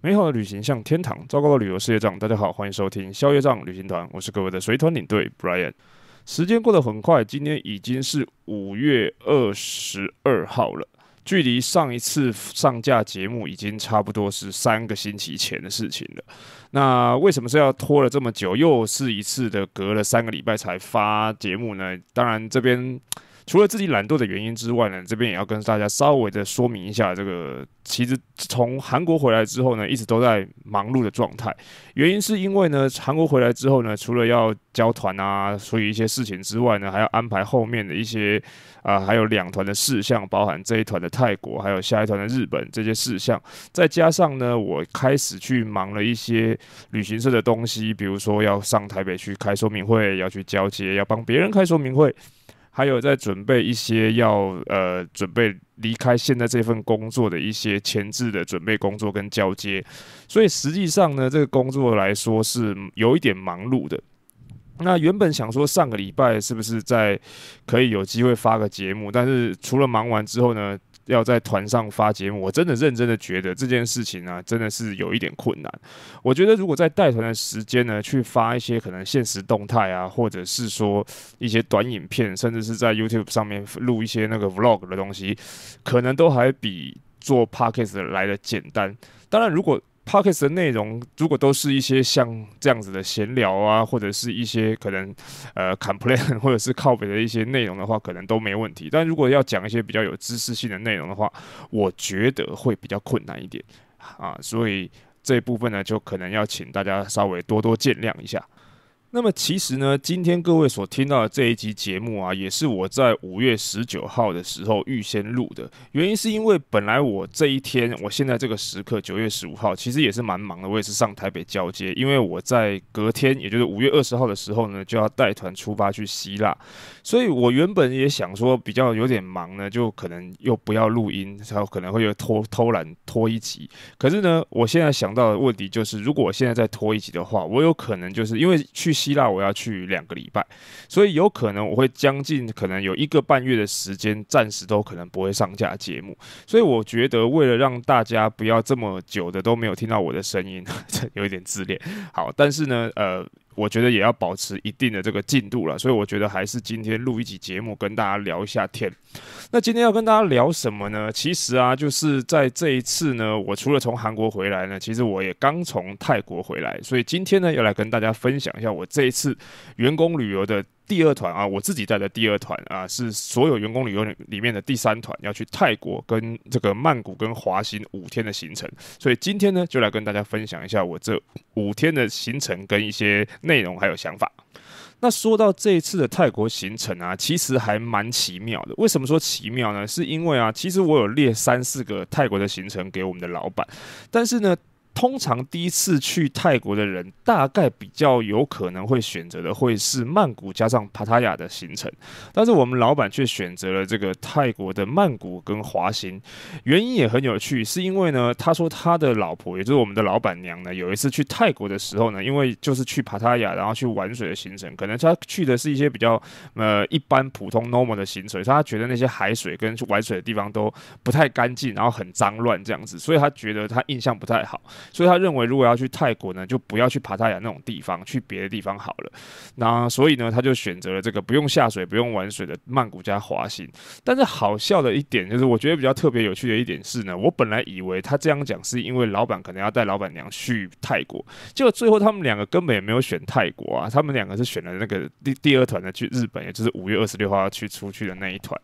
美好的旅行像天堂，糟糕的旅游事业账。大家好，欢迎收听宵夜账旅行团，我是各位的随团领队 Brian。时间过得很快，今天已经是五月二十二号了，距离上一次上架节目已经差不多是三个星期前的事情了。那为什么是要拖了这么久，又是一次的隔了三个礼拜才发节目呢？当然，这边。除了自己懒惰的原因之外呢，这边也要跟大家稍微的说明一下，这个其实从韩国回来之后呢，一直都在忙碌的状态。原因是因为呢，韩国回来之后呢，除了要交团啊，处理一些事情之外呢，还要安排后面的一些啊，还有两团的事项，包含这一团的泰国，还有下一团的日本这些事项。再加上呢，我开始去忙了一些旅行社的东西，比如说要上台北去开说明会，要去交接，要帮别人开说明会。还有在准备一些要呃准备离开现在这份工作的一些前置的准备工作跟交接，所以实际上呢，这个工作来说是有一点忙碌的。那原本想说上个礼拜是不是在可以有机会发个节目，但是除了忙完之后呢？要在团上发节目，我真的认真的觉得这件事情啊，真的是有一点困难。我觉得如果在带团的时间呢，去发一些可能现实动态啊，或者是说一些短影片，甚至是在 YouTube 上面录一些那个 Vlog 的东西，可能都还比做 Podcast 来的简单。当然，如果 Pockets 的内容，如果都是一些像这样子的闲聊啊，或者是一些可能呃 c m plan 或者是靠北的一些内容的话，可能都没问题。但如果要讲一些比较有知识性的内容的话，我觉得会比较困难一点啊，所以这一部分呢，就可能要请大家稍微多多见谅一下。那么其实呢，今天各位所听到的这一集节目啊，也是我在五月十九号的时候预先录的。原因是因为本来我这一天，我现在这个时刻，九月十五号，其实也是蛮忙的。我也是上台北交接，因为我在隔天，也就是五月二十号的时候呢，就要带团出发去希腊。所以我原本也想说比较有点忙呢，就可能又不要录音，然后可能会又偷偷懒拖一集。可是呢，我现在想到的问题就是，如果我现在再拖一集的话，我有可能就是因为去。希腊我要去两个礼拜，所以有可能我会将近可能有一个半月的时间，暂时都可能不会上架节目。所以我觉得，为了让大家不要这么久的都没有听到我的声音，有一点自恋。好，但是呢，呃。我觉得也要保持一定的这个进度了，所以我觉得还是今天录一集节目跟大家聊一下天。那今天要跟大家聊什么呢？其实啊，就是在这一次呢，我除了从韩国回来呢，其实我也刚从泰国回来，所以今天呢，要来跟大家分享一下我这一次员工旅游的。第二团啊，我自己带的第二团啊，是所有员工旅游里面的第三团，要去泰国跟这个曼谷跟华欣五天的行程。所以今天呢，就来跟大家分享一下我这五天的行程跟一些内容还有想法。那说到这一次的泰国行程啊，其实还蛮奇妙的。为什么说奇妙呢？是因为啊，其实我有列三四个泰国的行程给我们的老板，但是呢。通常第一次去泰国的人，大概比较有可能会选择的会是曼谷加上 p a t a y a 的行程，但是我们老板却选择了这个泰国的曼谷跟华行，原因也很有趣，是因为呢，他说他的老婆，也就是我们的老板娘呢，有一次去泰国的时候呢，因为就是去 p a t a y a 然后去玩水的行程，可能他去的是一些比较呃一般普通 normal 的行程，他觉得那些海水跟去玩水的地方都不太干净，然后很脏乱这样子，所以他觉得他印象不太好。所以他认为，如果要去泰国呢，就不要去爬塔雅那种地方，去别的地方好了。那所以呢，他就选择了这个不用下水、不用玩水的曼谷加滑行。但是好笑的一点就是，我觉得比较特别有趣的一点是呢，我本来以为他这样讲是因为老板可能要带老板娘去泰国，结果最后他们两个根本也没有选泰国啊，他们两个是选了那个第第二团的去日本，也就是五月二十六号要去出去的那一团。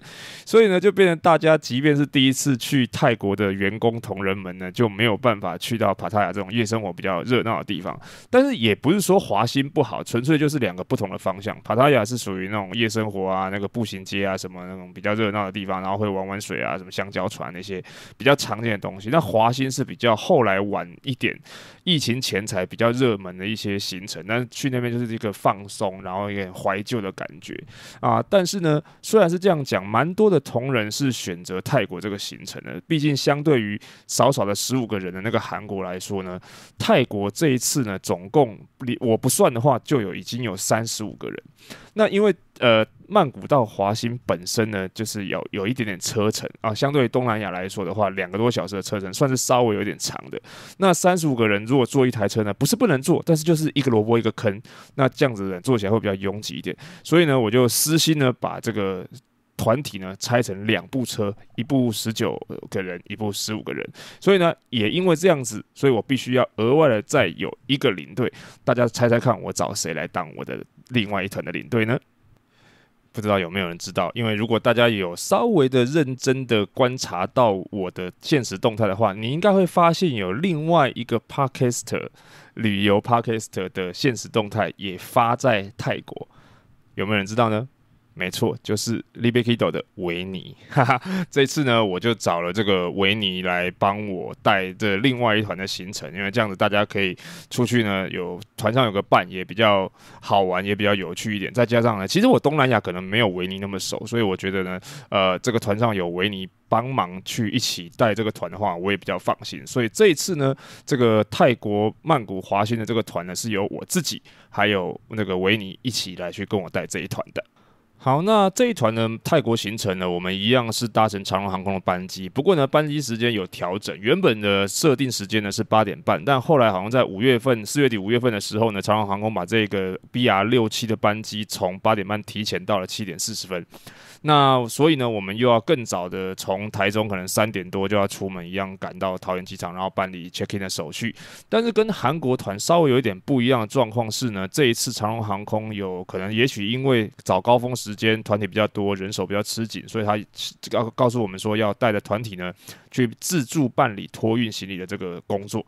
所以呢，就变成大家即便是第一次去泰国的员工同仁们呢，就没有办法去到爬。塔雅这种夜生活比较热闹的地方，但是也不是说华新不好，纯粹就是两个不同的方向。帕塔雅是属于那种夜生活啊，那个步行街啊，什么那种比较热闹的地方，然后会玩玩水啊，什么香蕉船那些比较常见的东西。那华新是比较后来晚一点，疫情前才比较热门的一些行程，但是去那边就是一个放松，然后一点怀旧的感觉啊。但是呢，虽然是这样讲，蛮多的同仁是选择泰国这个行程的，毕竟相对于少少的十五个人的那个韩国来。来说呢，泰国这一次呢，总共我不算的话，就有已经有三十五个人。那因为呃，曼谷到华兴本身呢，就是有有一点点车程啊，相对于东南亚来说的话，两个多小时的车程算是稍微有点长的。那三十五个人如果坐一台车呢，不是不能坐，但是就是一个萝卜一个坑，那这样子的人坐起来会比较拥挤一点。所以呢，我就私心呢把这个。团体呢拆成两部车，一部十九个人，一部十五个人。所以呢，也因为这样子，所以我必须要额外的再有一个领队。大家猜猜看，我找谁来当我的另外一团的领队呢？不知道有没有人知道？因为如果大家有稍微的认真的观察到我的现实动态的话，你应该会发现有另外一个 p a r k e s t e r 旅游 p a r k e s t e r 的现实动态也发在泰国，有没有人知道呢？没错，就是 Libekido 的维尼。哈哈，这次呢，我就找了这个维尼来帮我带这另外一团的行程，因为这样子大家可以出去呢，有团上有个伴也比较好玩，也比较有趣一点。再加上呢，其实我东南亚可能没有维尼那么熟，所以我觉得呢，呃，这个团上有维尼帮忙去一起带这个团的话，我也比较放心。所以这一次呢，这个泰国曼谷华轩的这个团呢，是由我自己还有那个维尼一起来去跟我带这一团的。好，那这一团呢，泰国行程呢，我们一样是搭乘长荣航空的班机，不过呢，班机时间有调整，原本的设定时间呢是八点半，但后来好像在五月份四月底五月份的时候呢，长荣航空把这个 B R 六七的班机从八点半提前到了七点四十分，那所以呢，我们又要更早的从台中可能三点多就要出门，一样赶到桃园机场，然后办理 check in 的手续。但是跟韩国团稍微有一点不一样的状况是呢，这一次长荣航空有可能也许因为早高峰时。间团体比较多人手比较吃紧，所以他告告诉我们说要带着团体呢去自助办理托运行李的这个工作。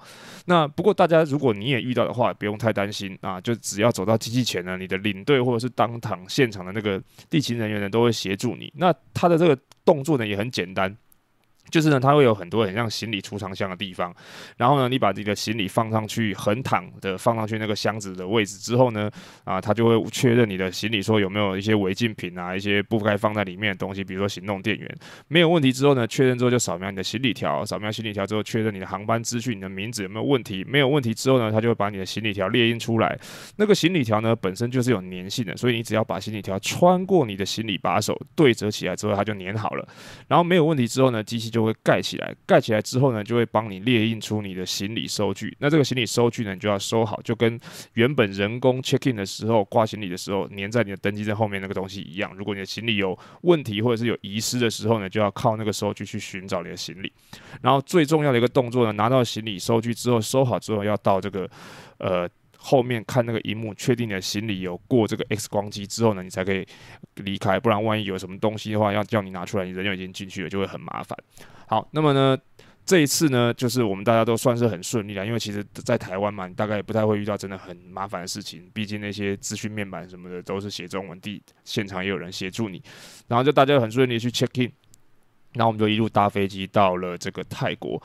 那不过大家如果你也遇到的话，不用太担心啊，就只要走到机器前呢，你的领队或者是当堂现场的那个地勤人员呢都会协助你。那他的这个动作呢也很简单。就是呢，它会有很多很像行李储藏箱的地方，然后呢，你把这个行李放上去，横躺的放上去那个箱子的位置之后呢，啊，它就会确认你的行李，说有没有一些违禁品啊，一些不该放在里面的东西，比如说行动电源。没有问题之后呢，确认之后就扫描你的行李条，扫描行李条之后确认你的航班资讯、你的名字有没有问题，没有问题之后呢，它就会把你的行李条列印出来。那个行李条呢，本身就是有粘性的，所以你只要把行李条穿过你的行李把手，对折起来之后，它就粘好了。然后没有问题之后呢，机器就。就会盖起来，盖起来之后呢，就会帮你列印出你的行李收据。那这个行李收据呢，你就要收好，就跟原本人工 check in 的时候挂行李的时候粘在你的登机证后面那个东西一样。如果你的行李有问题或者是有遗失的时候呢，就要靠那个收据去寻找你的行李。然后最重要的一个动作呢，拿到行李收据之后收好之后，要到这个呃。后面看那个荧幕，确定你的行李有过这个 X 光机之后呢，你才可以离开，不然万一有什么东西的话，要叫你拿出来，你人就已经进去了，就会很麻烦。好，那么呢，这一次呢，就是我们大家都算是很顺利了，因为其实，在台湾嘛，大概也不太会遇到真的很麻烦的事情，毕竟那些资讯面板什么的都是写中文的，现场也有人协助你，然后就大家很顺利去 check in，那我们就一路搭飞机到了这个泰国。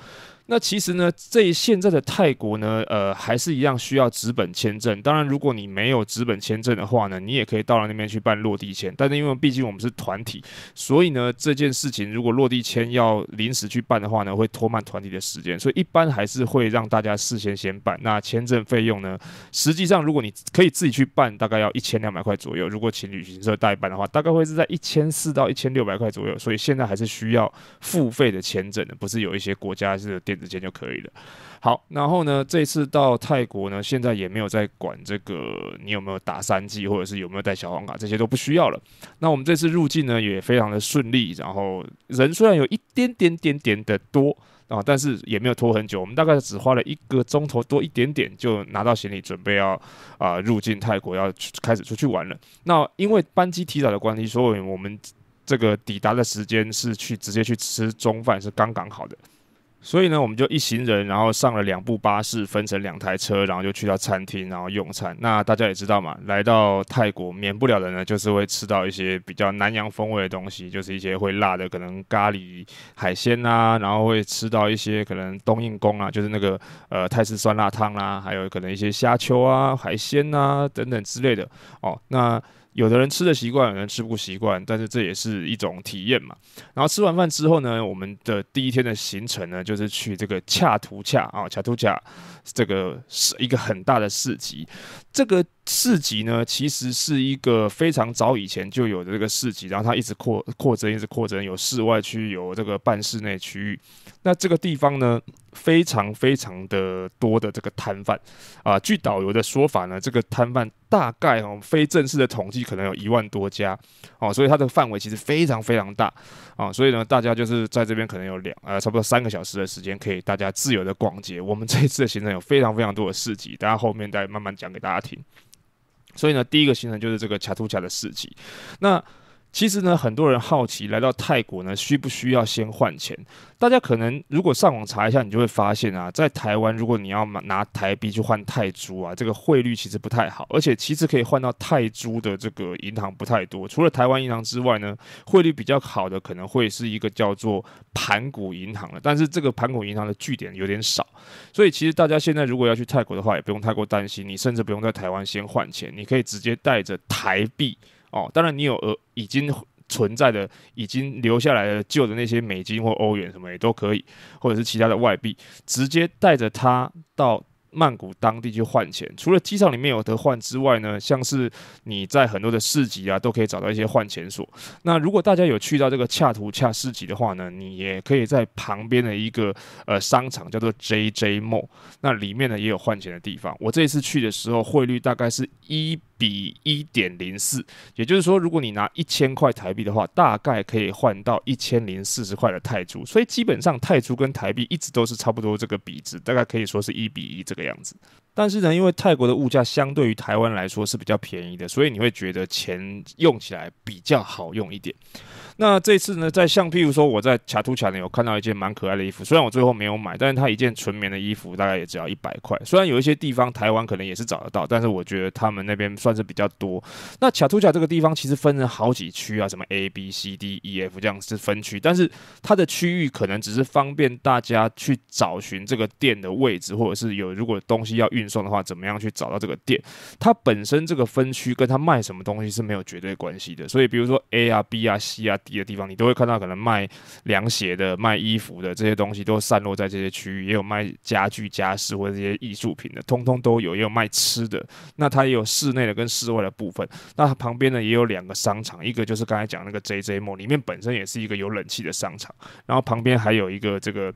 那其实呢，这现在的泰国呢，呃，还是一样需要纸本签证。当然，如果你没有纸本签证的话呢，你也可以到了那边去办落地签。但是因为毕竟我们是团体，所以呢，这件事情如果落地签要临时去办的话呢，会拖慢团体的时间，所以一般还是会让大家事先先办。那签证费用呢，实际上如果你可以自己去办，大概要一千两百块左右；如果请旅行社代办的话，大概会是在一千四到一千六百块左右。所以现在还是需要付费的签证的，不是有一些国家是有电。时间就可以了。好，然后呢，这次到泰国呢，现在也没有在管这个你有没有打三 G 或者是有没有带小黄卡，这些都不需要了。那我们这次入境呢也非常的顺利，然后人虽然有一点点点点的多啊，但是也没有拖很久，我们大概只花了一个钟头多一点点就拿到行李，准备要啊入境泰国要开始出去玩了。那因为班机提早的关系，所以我们这个抵达的时间是去直接去吃中饭，是刚刚好的。所以呢，我们就一行人，然后上了两部巴士，分成两台车，然后就去到餐厅，然后用餐。那大家也知道嘛，来到泰国，免不了的呢，就是会吃到一些比较南洋风味的东西，就是一些会辣的，可能咖喱海鲜啊，然后会吃到一些可能冬阴功啊，就是那个呃泰式酸辣汤啦，还有可能一些虾球啊、海鲜啊等等之类的哦。那有的人吃的习惯，有人吃不习惯，但是这也是一种体验嘛。然后吃完饭之后呢，我们的第一天的行程呢，就是去这个恰图恰啊，恰图恰这个是一个很大的市集，这个。市集呢，其实是一个非常早以前就有的这个市集，然后它一直扩扩增，一直扩增，有室外区，有这个半室内区域。那这个地方呢，非常非常的多的这个摊贩啊，据导游的说法呢，这个摊贩大概哦，非正式的统计可能有一万多家哦，所以它的范围其实非常非常大啊，所以呢，大家就是在这边可能有两呃，差不多三个小时的时间，可以大家自由的逛街。我们这一次的行程有非常非常多的市集，大家后面再慢慢讲给大家听。所以呢，第一个行程就是这个卡图卡的事迹，那。其实呢，很多人好奇来到泰国呢，需不需要先换钱？大家可能如果上网查一下，你就会发现啊，在台湾如果你要拿台币去换泰铢啊，这个汇率其实不太好，而且其实可以换到泰铢的这个银行不太多。除了台湾银行之外呢，汇率比较好的可能会是一个叫做盘古银行的，但是这个盘古银行的据点有点少。所以其实大家现在如果要去泰国的话，也不用太过担心，你甚至不用在台湾先换钱，你可以直接带着台币。哦，当然，你有呃已经存在的、已经留下来的旧的那些美金或欧元什么也都可以，或者是其他的外币，直接带着它到曼谷当地去换钱。除了机场里面有得换之外呢，像是你在很多的市集啊，都可以找到一些换钱所。那如果大家有去到这个恰图恰市集的话呢，你也可以在旁边的一个呃商场叫做 JJ Mall，那里面呢也有换钱的地方。我这一次去的时候，汇率大概是一。比一点零四，也就是说，如果你拿一千块台币的话，大概可以换到一千零四十块的泰铢。所以基本上，泰铢跟台币一直都是差不多这个比值，大概可以说是一比一这个样子。但是呢，因为泰国的物价相对于台湾来说是比较便宜的，所以你会觉得钱用起来比较好用一点。那这次呢，在像譬如说我在卡图卡呢有看到一件蛮可爱的衣服，虽然我最后没有买，但是它一件纯棉的衣服大概也只要一百块。虽然有一些地方台湾可能也是找得到，但是我觉得他们那边算是比较多。那卡图卡这个地方其实分了好几区啊，什么 A、B、C、D、E、F 这样是分区，但是它的区域可能只是方便大家去找寻这个店的位置，或者是有如果东西要运。运送的话，怎么样去找到这个店？它本身这个分区跟它卖什么东西是没有绝对关系的。所以，比如说 A 啊、B 啊、C 啊、D 的地方，你都会看到可能卖凉鞋的、卖衣服的这些东西都散落在这些区域，也有卖家具、家饰或者这些艺术品的，通通都有，也有卖吃的。那它也有室内的跟室外的部分。那它旁边呢也有两个商场，一个就是刚才讲那个 J J Mall，里面本身也是一个有冷气的商场，然后旁边还有一个这个。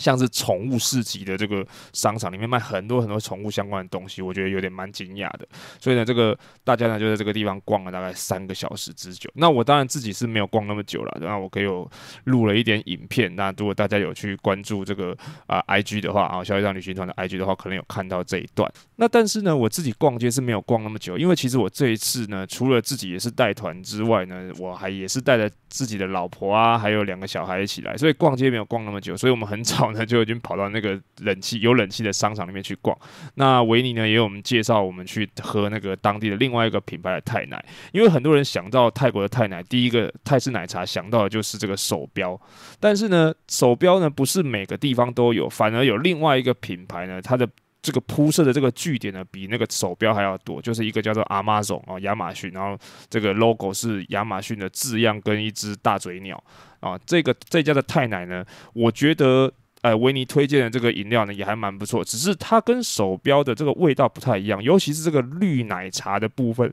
像是宠物市集的这个商场里面卖很多很多宠物相关的东西，我觉得有点蛮惊讶的。所以呢，这个大家呢就在这个地方逛了大概三个小时之久。那我当然自己是没有逛那么久了，那我以有录了一点影片。那如果大家有去关注这个啊 IG 的话啊，小队长旅行团的 IG 的话，可能有看到这一段。那但是呢，我自己逛街是没有逛那么久，因为其实我这一次呢，除了自己也是带团之外呢，我还也是带着自己的老婆啊，还有两个小孩一起来，所以逛街没有逛那么久。所以我们很早。就已经跑到那个冷气有冷气的商场里面去逛。那维尼呢也有我们介绍，我们去喝那个当地的另外一个品牌的泰奶。因为很多人想到泰国的泰奶，第一个泰式奶茶想到的就是这个手标。但是呢，手标呢不是每个地方都有，反而有另外一个品牌呢，它的这个铺设的这个据点呢比那个手标还要多，就是一个叫做 Amazon 啊亚马逊，然后这个 logo 是亚马逊的字样跟一只大嘴鸟啊。这个这家的泰奶呢，我觉得。呃，维尼推荐的这个饮料呢，也还蛮不错，只是它跟手标的这个味道不太一样，尤其是这个绿奶茶的部分，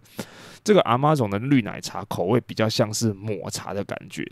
这个阿妈总的绿奶茶口味比较像是抹茶的感觉，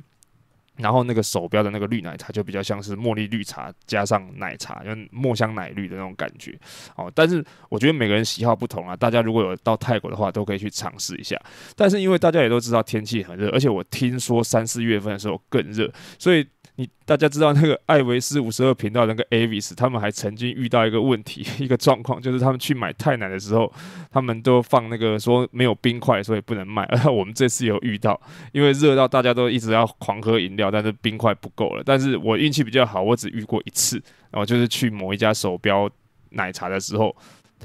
然后那个手标的那个绿奶茶就比较像是茉莉绿茶加上奶茶，就墨香奶绿的那种感觉哦。但是我觉得每个人喜好不同啊，大家如果有到泰国的话，都可以去尝试一下。但是因为大家也都知道天气很热，而且我听说三四月份的时候更热，所以。你大家知道那个艾维斯五十二频道那个艾维斯，他们还曾经遇到一个问题，一个状况，就是他们去买太奶的时候，他们都放那个说没有冰块，所以不能卖。我们这次有遇到，因为热到大家都一直要狂喝饮料，但是冰块不够了。但是我运气比较好，我只遇过一次，然后就是去某一家手标奶茶的时候。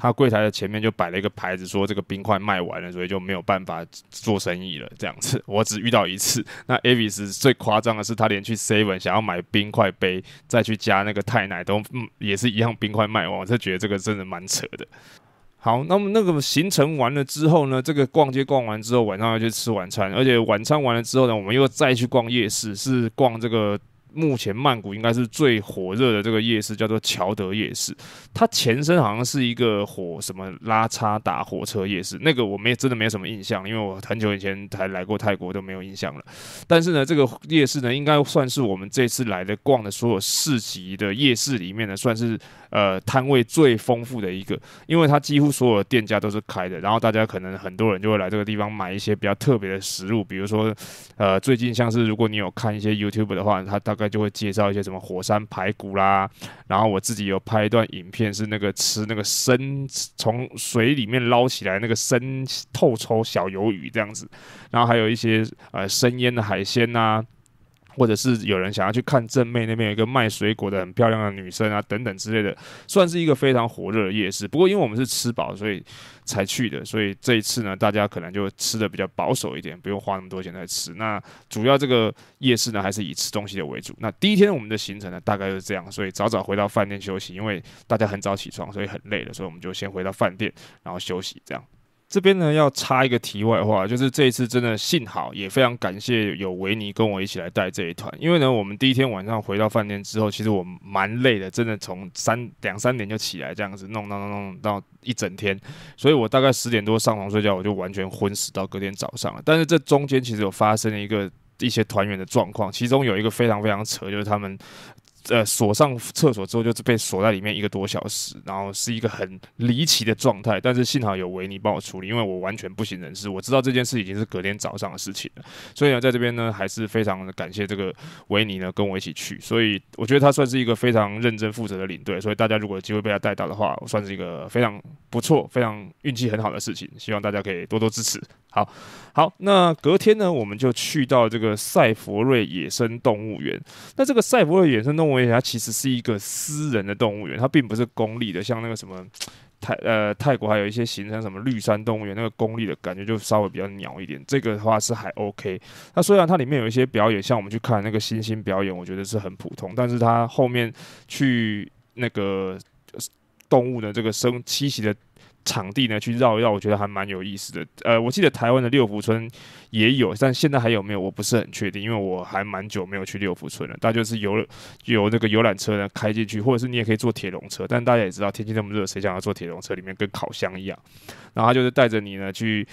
他柜台的前面就摆了一个牌子，说这个冰块卖完了，所以就没有办法做生意了。这样子，我只遇到一次。那 Avis 最夸张的是，他连去 seven 想要买冰块杯，再去加那个太奶，都也是一样冰块卖完。我他觉得这个真的蛮扯的。好，那么那个行程完了之后呢，这个逛街逛完之后，晚上要去吃晚餐，而且晚餐完了之后呢，我们又再去逛夜市，是逛这个。目前曼谷应该是最火热的这个夜市，叫做乔德夜市。它前身好像是一个火什么拉差打火车夜市，那个我没真的没有什么印象，因为我很久以前才来过泰国都没有印象了。但是呢，这个夜市呢，应该算是我们这次来的逛的所有市集的夜市里面呢，算是。呃，摊位最丰富的一个，因为它几乎所有的店家都是开的，然后大家可能很多人就会来这个地方买一些比较特别的食物，比如说，呃，最近像是如果你有看一些 YouTube 的话，它大概就会介绍一些什么火山排骨啦，然后我自己有拍一段影片是那个吃那个生从水里面捞起来那个生透抽小鱿鱼这样子，然后还有一些呃生腌的海鲜呐。或者是有人想要去看正妹，那边有一个卖水果的很漂亮的女生啊，等等之类的，算是一个非常火热的夜市。不过因为我们是吃饱所以才去的，所以这一次呢，大家可能就吃的比较保守一点，不用花那么多钱在吃。那主要这个夜市呢，还是以吃东西的为主。那第一天我们的行程呢，大概是这样，所以早早回到饭店休息，因为大家很早起床，所以很累了，所以我们就先回到饭店，然后休息这样。这边呢，要插一个题外话，就是这一次真的幸好，也非常感谢有维尼跟我一起来带这一团。因为呢，我们第一天晚上回到饭店之后，其实我蛮累的，真的从三两三点就起来，这样子弄弄弄弄到一整天，所以我大概十点多上床睡觉，我就完全昏死到隔天早上了。但是这中间其实有发生了一个一些团员的状况，其中有一个非常非常扯，就是他们。呃，锁上厕所之后就是被锁在里面一个多小时，然后是一个很离奇的状态。但是幸好有维尼帮我处理，因为我完全不省人事。我知道这件事已经是隔天早上的事情了，所以呢，在这边呢，还是非常感谢这个维尼呢跟我一起去。所以我觉得他算是一个非常认真负责的领队。所以大家如果有机会被他带到的话，算是一个非常不错、非常运气很好的事情。希望大家可以多多支持。好好，那隔天呢，我们就去到这个塞佛瑞野生动物园。那这个塞佛瑞野生动物。因为它其实是一个私人的动物园，它并不是公立的，像那个什么泰呃泰国还有一些形成什么绿山动物园，那个公立的感觉就稍微比较鸟一点。这个的话是还 OK。那虽然它里面有一些表演，像我们去看那个猩猩表演，我觉得是很普通，但是它后面去那个动物的这个生栖息的。场地呢，去绕一绕，我觉得还蛮有意思的。呃，我记得台湾的六福村也有，但现在还有没有，我不是很确定，因为我还蛮久没有去六福村了。大家就是游有那个游览车呢开进去，或者是你也可以坐铁笼车，但大家也知道天气那么热，谁想要坐铁笼车，里面跟烤箱一样。然后他就是带着你呢去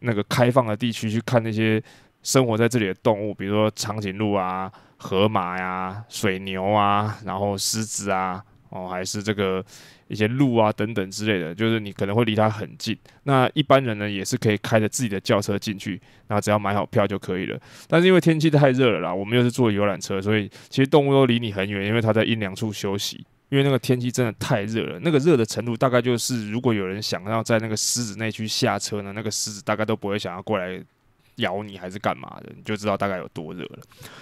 那个开放的地区去看那些生活在这里的动物，比如说长颈鹿啊、河马呀、水牛啊，然后狮子啊。哦，还是这个一些路啊等等之类的，就是你可能会离它很近。那一般人呢，也是可以开着自己的轿车进去，那只要买好票就可以了。但是因为天气太热了啦，我们又是坐游览车，所以其实动物都离你很远，因为它在阴凉处休息。因为那个天气真的太热了，那个热的程度大概就是，如果有人想要在那个狮子内区下车呢，那个狮子大概都不会想要过来。咬你还是干嘛的，你就知道大概有多热了。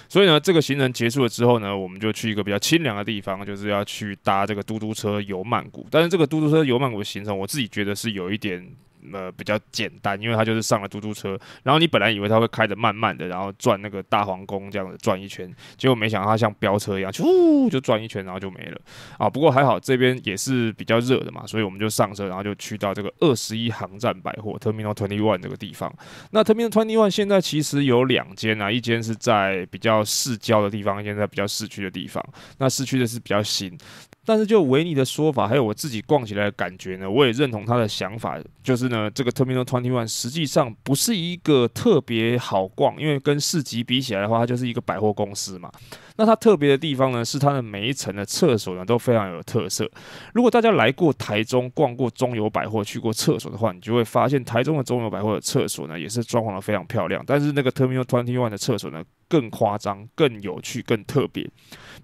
所以呢，这个行程结束了之后呢，我们就去一个比较清凉的地方，就是要去搭这个嘟嘟车游曼谷。但是这个嘟嘟车游曼谷的行程，我自己觉得是有一点。呃，比较简单，因为他就是上了嘟嘟车，然后你本来以为他会开得慢慢的，然后转那个大皇宫这样子转一圈，结果没想到他像飙车一样，呜就转一圈，然后就没了啊。不过还好这边也是比较热的嘛，所以我们就上车，然后就去到这个二十一航站百货 （Terminal Twenty One） 这个地方。那 Terminal Twenty One 现在其实有两间啊，一间是在比较市郊的地方，一间在比较市区的地方。那市区的是比较新。但是就维尼的说法，还有我自己逛起来的感觉呢，我也认同他的想法，就是呢，这个 Terminal Twenty One 实际上不是一个特别好逛，因为跟市集比起来的话，它就是一个百货公司嘛。那它特别的地方呢，是它的每一层的厕所呢都非常有特色。如果大家来过台中逛过中油百货、去过厕所的话，你就会发现台中的中油百货的厕所呢也是装潢的非常漂亮，但是那个 Terminal Twenty One 的厕所呢。更夸张、更有趣、更特别。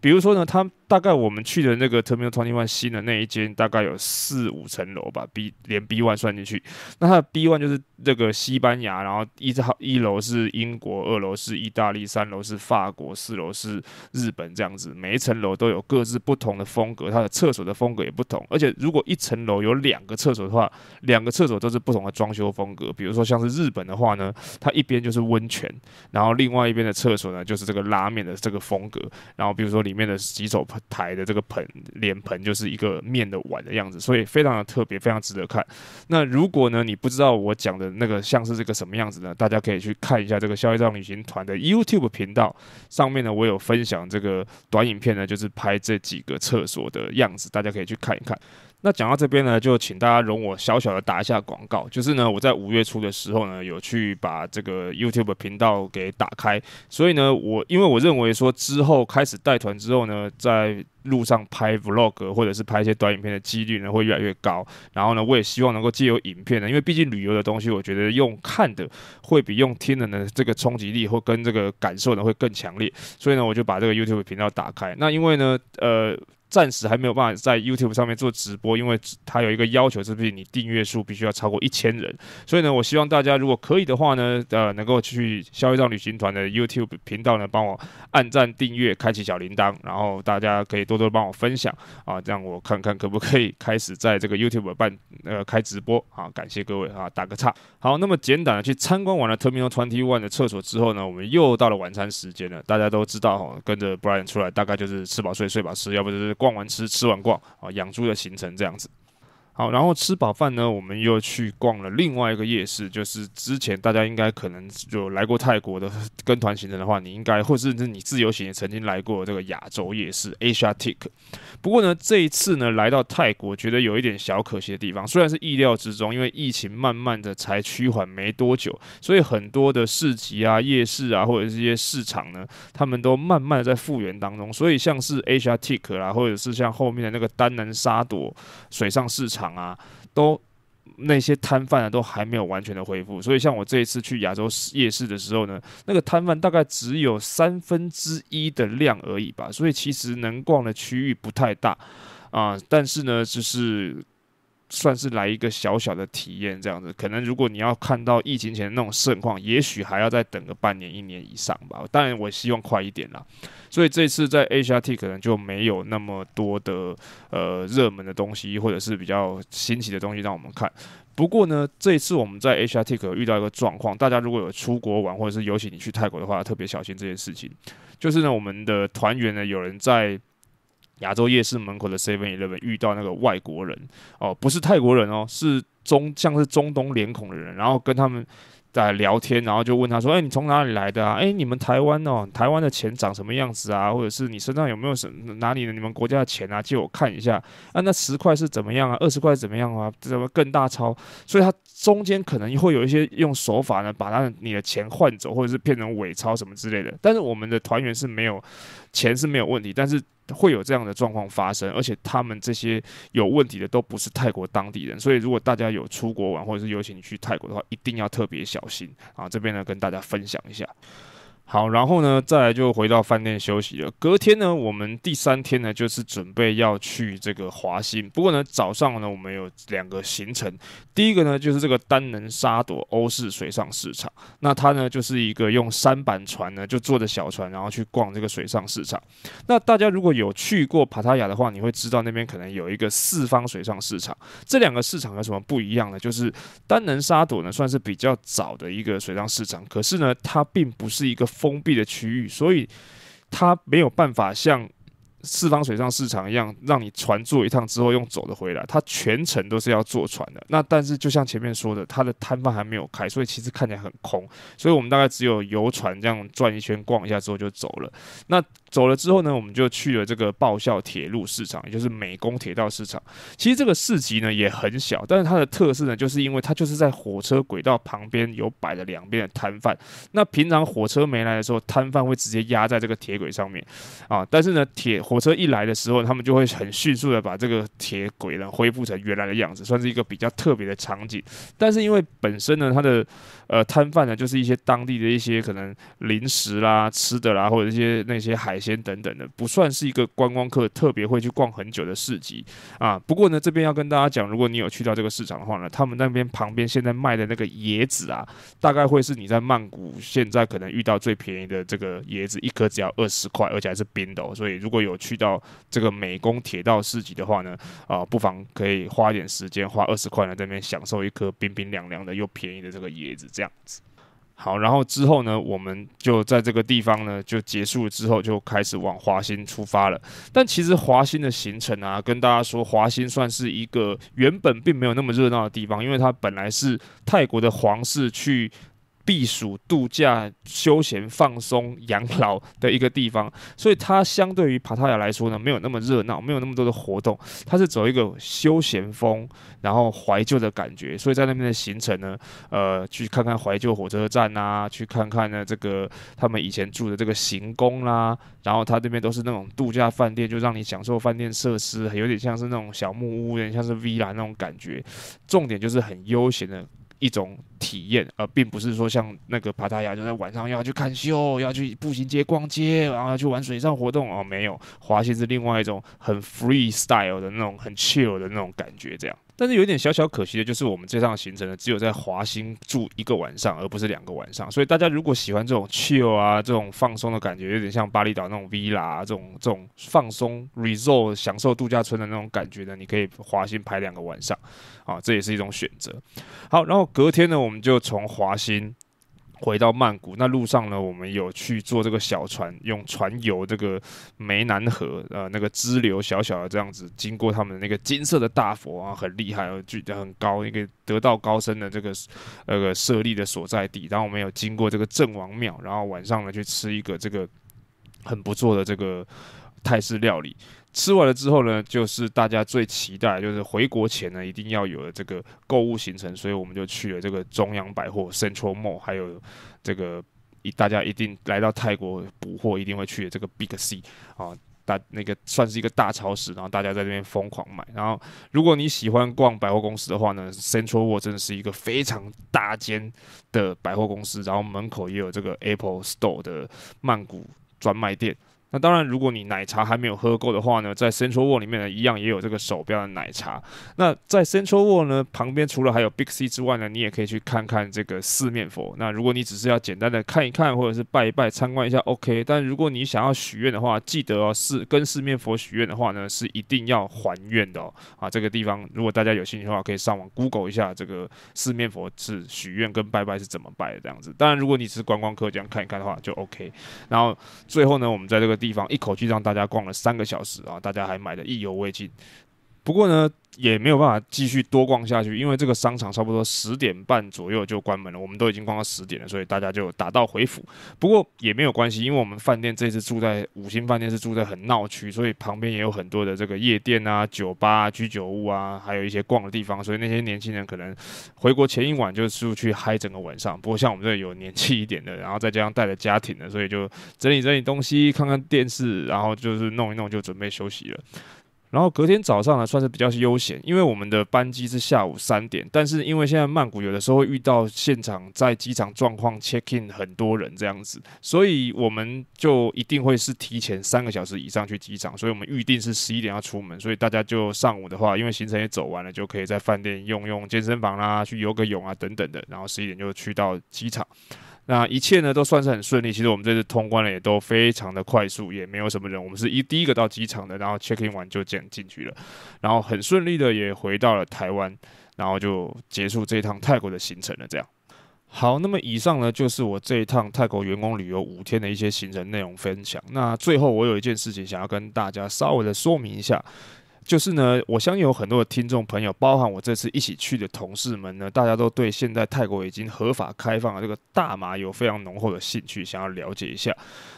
比如说呢，它大概我们去的那个 Terminal Twenty One 新的那一间，大概有四五层楼吧，B 连 B One 算进去。那它的 B One 就是那个西班牙，然后一好一楼是英国，二楼是意大利，三楼是法国，四楼是日本这样子。每一层楼都有各自不同的风格，它的厕所的风格也不同。而且如果一层楼有两个厕所的话，两个厕所都是不同的装修风格。比如说像是日本的话呢，它一边就是温泉，然后另外一边的厕所呢，就是这个拉面的这个风格，然后比如说里面的洗手台的这个盆脸盆，就是一个面的碗的样子，所以非常的特别，非常值得看。那如果呢，你不知道我讲的那个像是这个什么样子呢？大家可以去看一下这个“一张旅行团”的 YouTube 频道上面呢，我有分享这个短影片呢，就是拍这几个厕所的样子，大家可以去看一看。那讲到这边呢，就请大家容我小小的打一下广告，就是呢，我在五月初的时候呢，有去把这个 YouTube 频道给打开，所以呢，我因为我认为说之后开始带团之后呢，在路上拍 Vlog 或者是拍一些短影片的几率呢会越来越高，然后呢，我也希望能够借由影片呢，因为毕竟旅游的东西，我觉得用看的会比用听的呢这个冲击力或跟这个感受呢会更强烈，所以呢，我就把这个 YouTube 频道打开。那因为呢，呃。暂时还没有办法在 YouTube 上面做直播，因为它有一个要求，是不是你订阅数必须要超过一千人？所以呢，我希望大家如果可以的话呢，呃，能够去消费账旅行团的 YouTube 频道呢，帮我按赞、订阅、开启小铃铛，然后大家可以多多帮我分享啊，这样我看看可不可以开始在这个 YouTube 办呃开直播啊？感谢各位啊，打个叉。好，那么简短的去参观完了 Terminal Twenty One 的厕所之后呢，我们又到了晚餐时间了。大家都知道哈，跟着 Brian 出来大概就是吃饱睡，睡饱吃，要不就是。逛完吃，吃完逛啊，养猪的行程这样子。好，然后吃饱饭呢，我们又去逛了另外一个夜市，就是之前大家应该可能有来过泰国的跟团行程的话，你应该，或者是你自由行也曾经来过这个亚洲夜市 Asia Tick。不过呢，这一次呢来到泰国，觉得有一点小可惜的地方，虽然是意料之中，因为疫情慢慢的才趋缓没多久，所以很多的市集啊、夜市啊，或者是一些市场呢，他们都慢慢的在复原当中，所以像是 Asia Tick 啦，或者是像后面的那个丹南沙朵水上市场。啊，都那些摊贩啊，都还没有完全的恢复，所以像我这一次去亚洲夜市的时候呢，那个摊贩大概只有三分之一的量而已吧，所以其实能逛的区域不太大啊，但是呢，就是。算是来一个小小的体验，这样子。可能如果你要看到疫情前那种盛况，也许还要再等个半年、一年以上吧。当然，我希望快一点啦。所以这次在 HRT 可能就没有那么多的呃热门的东西，或者是比较新奇的东西让我们看。不过呢，这一次我们在 HRT 可遇到一个状况，大家如果有出国玩，或者是尤其你去泰国的话，特别小心这件事情。就是呢，我们的团员呢，有人在。亚洲夜市门口的 Seven Eleven 遇到那个外国人哦，不是泰国人哦，是中像是中东脸孔的人，然后跟他们在聊天，然后就问他说：“哎，你从哪里来的啊？哎，你们台湾哦，台湾的钱长什么样子啊？或者是你身上有没有什哪里的你们国家的钱啊？借我看一下啊，那十块是怎么样啊？二十块怎么样啊？怎么更大钞？所以他中间可能会有一些用手法呢，把他你的钱换走，或者是变成伪钞什么之类的。但是我们的团员是没有钱是没有问题，但是。会有这样的状况发生，而且他们这些有问题的都不是泰国当地人，所以如果大家有出国玩或者是有请去泰国的话，一定要特别小心啊！这边呢跟大家分享一下。好，然后呢，再来就回到饭店休息了。隔天呢，我们第三天呢，就是准备要去这个华欣。不过呢，早上呢，我们有两个行程。第一个呢，就是这个丹能沙朵欧式水上市场。那它呢，就是一个用三板船呢就坐着小船，然后去逛这个水上市场。那大家如果有去过帕塔亚的话，你会知道那边可能有一个四方水上市场。这两个市场有什么不一样呢？就是丹能沙朵呢，算是比较早的一个水上市场，可是呢，它并不是一个。封闭的区域，所以它没有办法像。四方水上市场一样，让你船坐一趟之后用走的回来。它全程都是要坐船的。那但是就像前面说的，它的摊贩还没有开，所以其实看起来很空。所以我们大概只有游船这样转一圈逛一下之后就走了。那走了之后呢，我们就去了这个爆笑铁路市场，也就是美工铁道市场。其实这个市集呢也很小，但是它的特色呢就是因为它就是在火车轨道旁边有摆了两边的摊贩。那平常火车没来的时候，摊贩会直接压在这个铁轨上面啊。但是呢铁火车一来的时候，他们就会很迅速的把这个铁轨呢恢复成原来的样子，算是一个比较特别的场景。但是因为本身呢，它的呃摊贩呢，就是一些当地的一些可能零食啦、吃的啦，或者一些那些海鲜等等的，不算是一个观光客特别会去逛很久的市集啊。不过呢，这边要跟大家讲，如果你有去到这个市场的话呢，他们那边旁边现在卖的那个椰子啊，大概会是你在曼谷现在可能遇到最便宜的这个椰子，一颗只要二十块，而且还是冰的。所以如果有去到这个美工铁道市集的话呢，啊，不妨可以花点时间，花二十块呢，在那边享受一颗冰冰凉凉的又便宜的这个椰子，这样子。好，然后之后呢，我们就在这个地方呢就结束了之后，就开始往华兴出发了。但其实华兴的行程啊，跟大家说，华兴算是一个原本并没有那么热闹的地方，因为它本来是泰国的皇室去。避暑度假、休闲放松、养老的一个地方，所以它相对于帕塔亚来说呢，没有那么热闹，没有那么多的活动，它是走一个休闲风，然后怀旧的感觉。所以在那边的行程呢，呃，去看看怀旧火车站啊，去看看呢这个他们以前住的这个行宫啦，然后它这边都是那种度假饭店，就让你享受饭店设施，有点像是那种小木屋，有点像是 villa 那种感觉，重点就是很悠闲的。一种体验，呃，并不是说像那个帕塔亚，就在晚上要去看秀，要去步行街逛街，然后要去玩水上活动哦，没有，华西是另外一种很 free style 的那种，很 chill 的那种感觉，这样。但是有点小小可惜的就是，我们这趟行程呢只有在华兴住一个晚上，而不是两个晚上。所以大家如果喜欢这种 chill 啊、这种放松的感觉，有点像巴厘岛那种 villa、这种这种放松 resort、享受度假村的那种感觉呢，你可以华兴排两个晚上，啊，这也是一种选择。好，然后隔天呢，我们就从华兴。回到曼谷，那路上呢，我们有去坐这个小船，用船游这个湄南河，呃，那个支流小小的这样子，经过他们那个金色的大佛啊，很厉害，而且很高，一个得道高僧的这个，那个设立的所在地。然后我们有经过这个郑王庙，然后晚上呢去吃一个这个很不错的这个泰式料理。吃完了之后呢，就是大家最期待，就是回国前呢一定要有的这个购物行程，所以我们就去了这个中央百货 Central Mall，还有这个一大家一定来到泰国补货一定会去的这个 Big C 啊，大那个算是一个大超市，然后大家在那边疯狂买。然后如果你喜欢逛百货公司的话呢，Central o a l l 真的是一个非常大间的百货公司，然后门口也有这个 Apple Store 的曼谷专卖店。那当然，如果你奶茶还没有喝够的话呢，在 Central World 里面呢，一样也有这个手标的奶茶。那在 Central World 呢旁边，除了还有 Big C 之外呢，你也可以去看看这个四面佛。那如果你只是要简单的看一看，或者是拜一拜、参观一下，OK。但如果你想要许愿的话，记得哦，是跟四面佛许愿的话呢，是一定要还愿的哦。啊。这个地方，如果大家有兴趣的话，可以上网 Google 一下这个四面佛是许愿跟拜拜是怎么拜的这样子。当然，如果你只是观光客这样看一看的话，就 OK。然后最后呢，我们在这个。地方一口气让大家逛了三个小时啊，大家还买的意犹未尽。不过呢，也没有办法继续多逛下去，因为这个商场差不多十点半左右就关门了。我们都已经逛到十点了，所以大家就打道回府。不过也没有关系，因为我们饭店这次住在五星饭店，是住在很闹区，所以旁边也有很多的这个夜店啊、酒吧、居酒屋啊，还有一些逛的地方。所以那些年轻人可能回国前一晚就是出去嗨整个晚上。不过像我们这有年纪一点的，然后再加上带了家庭的，所以就整理整理东西，看看电视，然后就是弄一弄就准备休息了。然后隔天早上呢，算是比较悠闲，因为我们的班机是下午三点，但是因为现在曼谷有的时候会遇到现场在机场状况，check in 很多人这样子，所以我们就一定会是提前三个小时以上去机场，所以我们预定是十一点要出门，所以大家就上午的话，因为行程也走完了，就可以在饭店用用健身房啦，去游个泳啊等等的，然后十一点就去到机场。那一切呢都算是很顺利，其实我们这次通关了也都非常的快速，也没有什么人，我们是一第一个到机场的，然后 check in 完就这样进去了，然后很顺利的也回到了台湾，然后就结束这一趟泰国的行程了。这样，好，那么以上呢就是我这一趟泰国员工旅游五天的一些行程内容分享。那最后我有一件事情想要跟大家稍微的说明一下。就是呢，我相信有很多的听众朋友，包含我这次一起去的同事们呢，大家都对现在泰国已经合法开放的这个大麻有非常浓厚的兴趣，想要了解一下。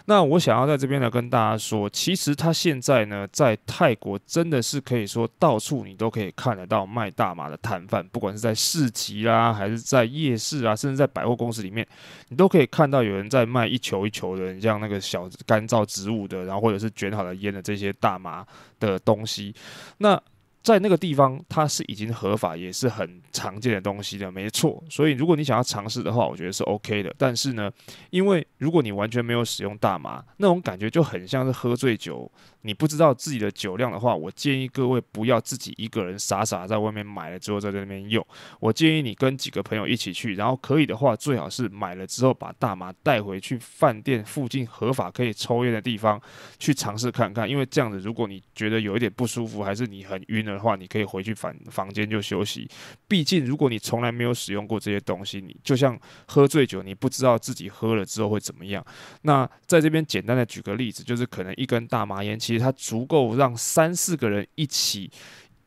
那我想要在这边呢跟大家说，其实它现在呢，在泰国真的是可以说到处你都可以看得到卖大麻的摊贩，不管是在市集啦，还是在夜市啊，甚至在百货公司里面，你都可以看到有人在卖一球一球的，你像那个小干燥植物的，然后或者是卷好的烟的这些大麻。的东西，那在那个地方它是已经合法，也是很常见的东西的，没错。所以如果你想要尝试的话，我觉得是 OK 的。但是呢，因为如果你完全没有使用大麻，那种感觉就很像是喝醉酒。你不知道自己的酒量的话，我建议各位不要自己一个人傻傻在外面买了之后在那边用。我建议你跟几个朋友一起去，然后可以的话，最好是买了之后把大麻带回去饭店附近合法可以抽烟的地方去尝试看看。因为这样子，如果你觉得有一点不舒服，还是你很晕的话，你可以回去房房间就休息。毕竟，如果你从来没有使用过这些东西，你就像喝醉酒，你不知道自己喝了之后会怎么样。那在这边简单的举个例子，就是可能一根大麻烟。其实它足够让三四个人一起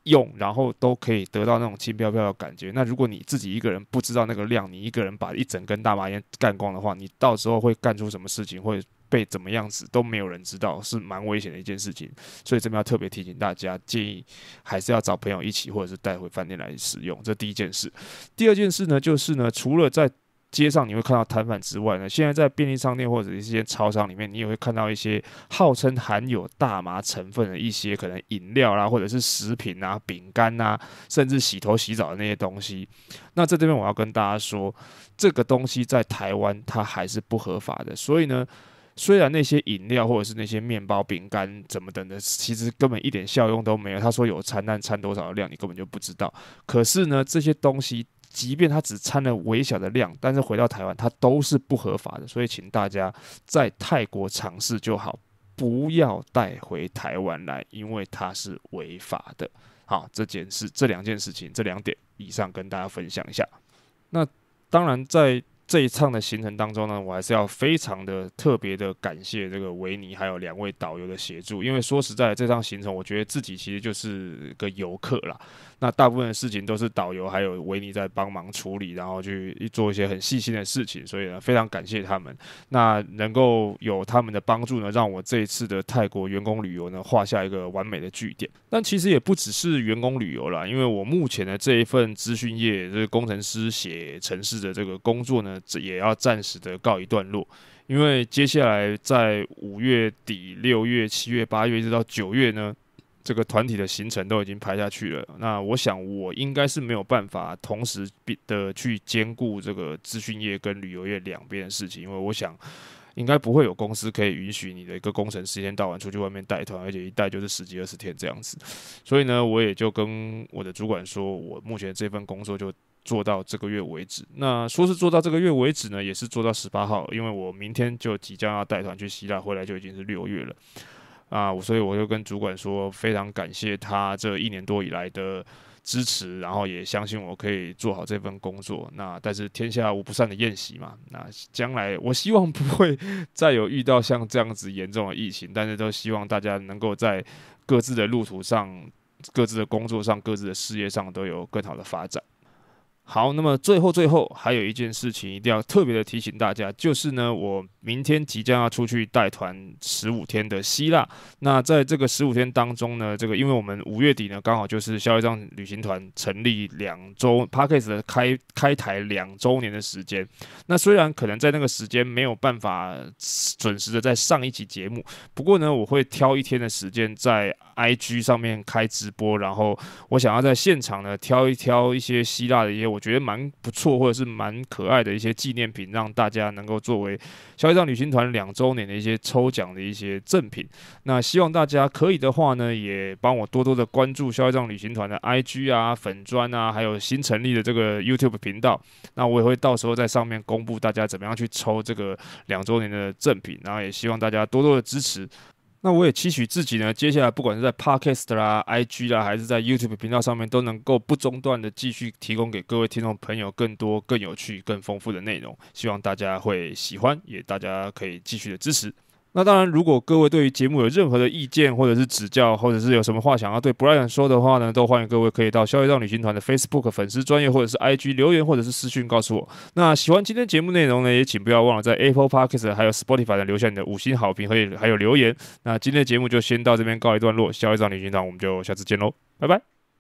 用，然后都可以得到那种轻飘飘的感觉。那如果你自己一个人不知道那个量，你一个人把一整根大麻烟干光的话，你到时候会干出什么事情，或者被怎么样子都没有人知道，是蛮危险的一件事情。所以这边要特别提醒大家，建议还是要找朋友一起，或者是带回饭店来使用。这第一件事，第二件事呢，就是呢，除了在街上你会看到摊贩之外呢，现在在便利商店或者一些超商里面，你也会看到一些号称含有大麻成分的一些可能饮料啦，或者是食品啊、饼干啊，甚至洗头洗澡的那些东西。那在这边我要跟大家说，这个东西在台湾它还是不合法的。所以呢，虽然那些饮料或者是那些面包、饼干怎么等的，其实根本一点效用都没有。他说有掺但掺多少的量你根本就不知道。可是呢，这些东西。即便它只掺了微小的量，但是回到台湾它都是不合法的。所以，请大家在泰国尝试就好，不要带回台湾来，因为它是违法的。好，这件事，这两件事情，这两点以上跟大家分享一下。那当然在。这一趟的行程当中呢，我还是要非常的特别的感谢这个维尼还有两位导游的协助，因为说实在，这趟行程我觉得自己其实就是个游客啦。那大部分的事情都是导游还有维尼在帮忙处理，然后去做一些很细心的事情，所以呢，非常感谢他们。那能够有他们的帮助呢，让我这一次的泰国员工旅游呢画下一个完美的句点。但其实也不只是员工旅游啦，因为我目前的这一份资讯业，就是工程师写城市的这个工作呢。这也要暂时的告一段落，因为接下来在五月底、六月、七月、八月一直到九月呢，这个团体的行程都已经排下去了。那我想，我应该是没有办法同时的去兼顾这个资讯业跟旅游业两边的事情，因为我想应该不会有公司可以允许你的一个工程师一天到晚出去外面带团，而且一带就是十几二十天这样子。所以呢，我也就跟我的主管说，我目前这份工作就。做到这个月为止，那说是做到这个月为止呢，也是做到十八号，因为我明天就即将要带团去希腊，回来就已经是六月了啊！所以我就跟主管说，非常感谢他这一年多以来的支持，然后也相信我可以做好这份工作。那但是天下无不散的宴席嘛，那将来我希望不会再有遇到像这样子严重的疫情，但是都希望大家能够在各自的路途上、各自的工作上、各自的事业上都有更好的发展。好，那么最后最后还有一件事情一定要特别的提醒大家，就是呢，我明天即将要出去带团十五天的希腊。那在这个十五天当中呢，这个因为我们五月底呢，刚好就是肖一张旅行团成立两周，Parkes 的开开台两周年的时间。那虽然可能在那个时间没有办法准时的在上一期节目，不过呢，我会挑一天的时间在 IG 上面开直播，然后我想要在现场呢挑一挑一些希腊的一些。我觉得蛮不错，或者是蛮可爱的一些纪念品，让大家能够作为消费账旅行团两周年的一些抽奖的一些赠品。那希望大家可以的话呢，也帮我多多的关注消费账旅行团的 IG 啊、粉砖啊，还有新成立的这个 YouTube 频道。那我也会到时候在上面公布大家怎么样去抽这个两周年的赠品。然后也希望大家多多的支持。那我也期许自己呢，接下来不管是在 Podcast 啦、IG 啦，还是在 YouTube 频道上面，都能够不中断的继续提供给各位听众朋友更多、更有趣、更丰富的内容，希望大家会喜欢，也大家可以继续的支持。那当然，如果各位对于节目有任何的意见，或者是指教，或者是有什么话想要对布莱恩说的话呢，都欢迎各位可以到肖遥岛旅行团的 Facebook 粉丝专业，或者是 IG 留言，或者是私讯告诉我。那喜欢今天节目内容呢，也请不要忘了在 Apple Podcast 还有 Spotify 上留下你的五星好评和也还有留言。那今天的节目就先到这边告一段落，肖遥岛旅行团，我们就下次见喽，拜拜。